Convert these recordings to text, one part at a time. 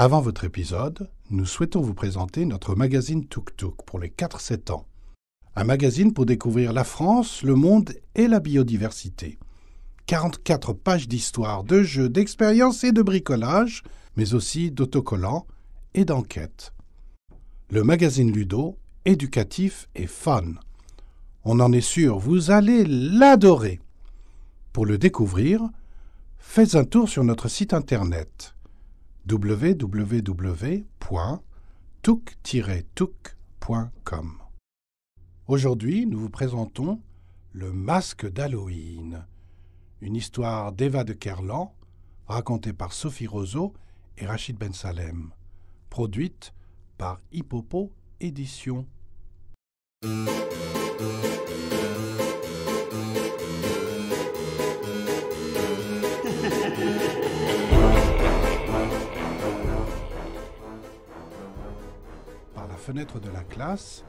Avant votre épisode, nous souhaitons vous présenter notre magazine Tuk Tuk pour les 4-7 ans. Un magazine pour découvrir la France, le monde et la biodiversité. 44 pages d'histoire, de jeux, d'expériences et de bricolage, mais aussi d'autocollants et d'enquêtes. Le magazine Ludo, éducatif et fun. On en est sûr, vous allez l'adorer. Pour le découvrir, faites un tour sur notre site internet www.touk-touk.com. Aujourd'hui, nous vous présentons Le masque d'Halloween, une histoire d'Eva de Kerlan, racontée par Sophie Roseau et Rachid Ben Salem, produite par Hippopo Éditions. fenêtre de la classe,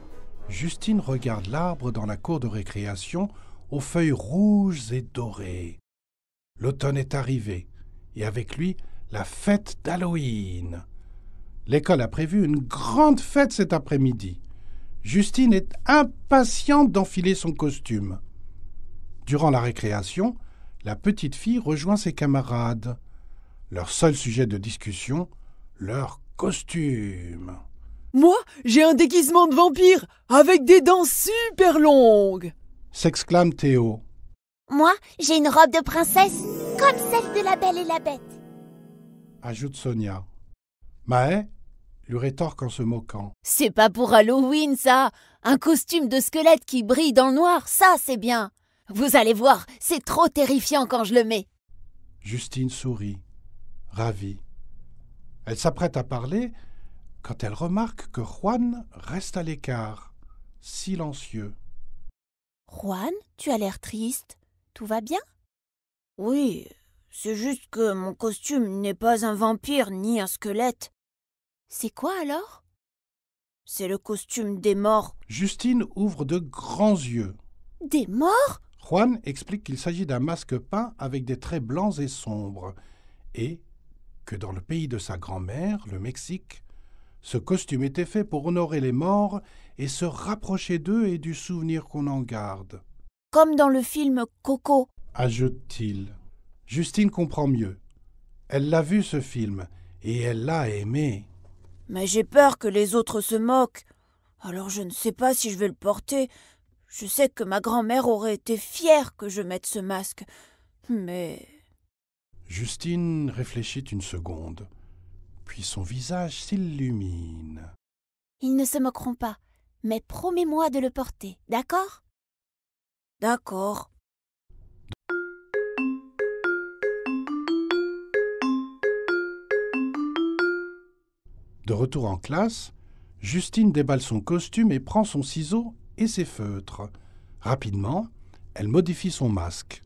Justine regarde l'arbre dans la cour de récréation aux feuilles rouges et dorées. L'automne est arrivé, et avec lui la fête d'Halloween. L'école a prévu une grande fête cet après-midi. Justine est impatiente d'enfiler son costume. Durant la récréation, la petite fille rejoint ses camarades. Leur seul sujet de discussion, leur costume. Moi, j'ai un déguisement de vampire avec des dents super longues s'exclame Théo. Moi, j'ai une robe de princesse comme celle de la Belle et la Bête ajoute Sonia. Maë lui rétorque en se moquant. C'est pas pour Halloween, ça Un costume de squelette qui brille dans le noir, ça c'est bien Vous allez voir, c'est trop terrifiant quand je le mets Justine sourit, ravie. Elle s'apprête à parler quand elle remarque que Juan reste à l'écart, silencieux. Juan, tu as l'air triste. Tout va bien Oui, c'est juste que mon costume n'est pas un vampire ni un squelette. C'est quoi alors C'est le costume des morts. Justine ouvre de grands yeux. Des morts Juan explique qu'il s'agit d'un masque peint avec des traits blancs et sombres, et que dans le pays de sa grand-mère, le Mexique, ce costume était fait pour honorer les morts et se rapprocher d'eux et du souvenir qu'on en garde. Comme dans le film Coco, ajoute-t-il. Justine comprend mieux. Elle l'a vu ce film et elle l'a aimé. Mais j'ai peur que les autres se moquent. Alors je ne sais pas si je vais le porter. Je sais que ma grand-mère aurait été fière que je mette ce masque. Mais. Justine réfléchit une seconde puis son visage s'illumine. Ils ne se moqueront pas, mais promets-moi de le porter, d'accord D'accord. De retour en classe, Justine déballe son costume et prend son ciseau et ses feutres. Rapidement, elle modifie son masque.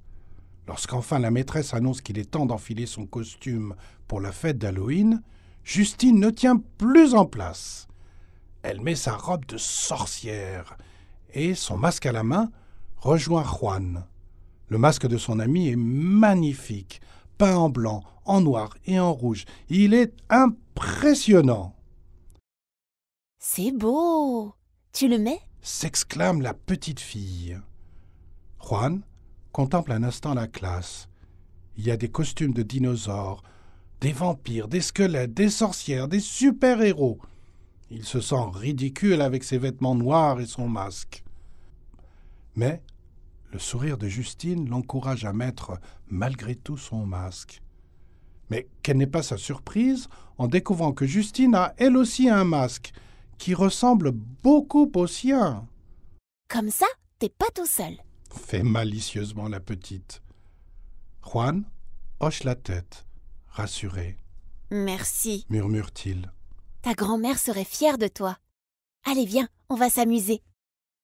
Lorsqu'enfin la maîtresse annonce qu'il est temps d'enfiler son costume pour la fête d'Halloween, Justine ne tient plus en place. Elle met sa robe de sorcière et, son masque à la main, rejoint Juan. Le masque de son ami est magnifique, peint en blanc, en noir et en rouge. Il est impressionnant. C'est beau. Tu le mets s'exclame la petite fille. Juan contemple un instant la classe. Il y a des costumes de dinosaures, des vampires, des squelettes, des sorcières, des super-héros. Il se sent ridicule avec ses vêtements noirs et son masque. Mais le sourire de Justine l'encourage à mettre malgré tout son masque. Mais quelle n'est pas sa surprise en découvrant que Justine a elle aussi un masque qui ressemble beaucoup au sien. Comme ça, t'es pas tout seul. Fait malicieusement la petite. Juan hoche la tête rassuré. Merci, murmure-t-il. Ta grand-mère serait fière de toi. Allez, viens, on va s'amuser.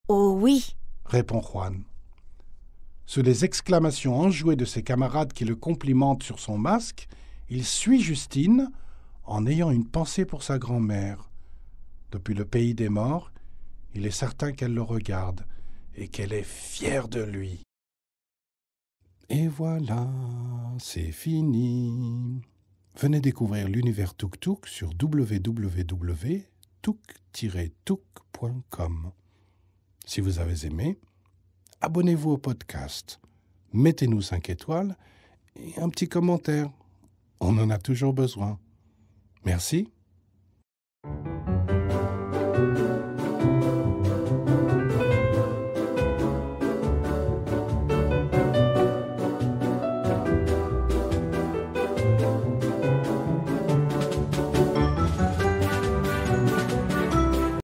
Oh oui, répond Juan. Sous les exclamations enjouées de ses camarades qui le complimentent sur son masque, il suit Justine en ayant une pensée pour sa grand-mère. Depuis le pays des morts, il est certain qu'elle le regarde et qu'elle est fière de lui. Et voilà, c'est fini. Venez découvrir l'univers Tuk Tuk sur www.tuk-tuk.com. Si vous avez aimé, abonnez-vous au podcast, mettez-nous 5 étoiles et un petit commentaire. On en a toujours besoin. Merci.